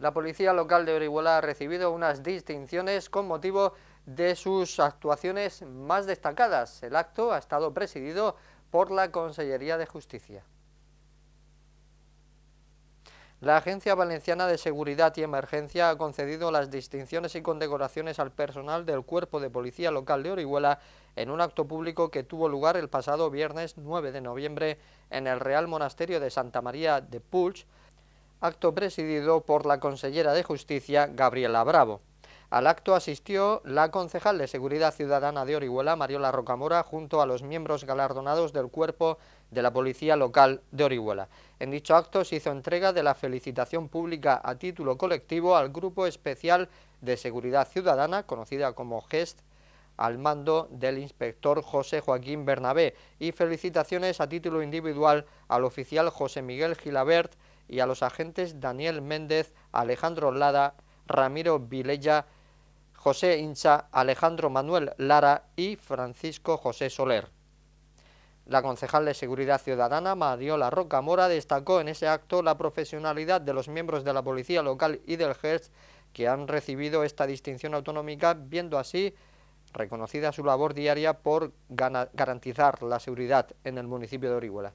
La policía local de Orihuela ha recibido unas distinciones con motivo de sus actuaciones más destacadas. El acto ha estado presidido por la Consellería de Justicia. La Agencia Valenciana de Seguridad y Emergencia ha concedido las distinciones y condecoraciones al personal del Cuerpo de Policía Local de Orihuela en un acto público que tuvo lugar el pasado viernes 9 de noviembre en el Real Monasterio de Santa María de Pulch acto presidido por la consellera de Justicia, Gabriela Bravo. Al acto asistió la concejal de Seguridad Ciudadana de Orihuela, Mariola Rocamora, junto a los miembros galardonados del cuerpo de la Policía Local de Orihuela. En dicho acto se hizo entrega de la felicitación pública a título colectivo al Grupo Especial de Seguridad Ciudadana, conocida como GEST, al mando del inspector José Joaquín Bernabé y felicitaciones a título individual al oficial José Miguel Gilabert, y a los agentes Daniel Méndez, Alejandro Lada, Ramiro Vilella, José Incha, Alejandro Manuel Lara y Francisco José Soler. La concejal de Seguridad Ciudadana, Mariola Mora, destacó en ese acto la profesionalidad de los miembros de la Policía Local y del GERS que han recibido esta distinción autonómica, viendo así reconocida su labor diaria por garantizar la seguridad en el municipio de Orihuela.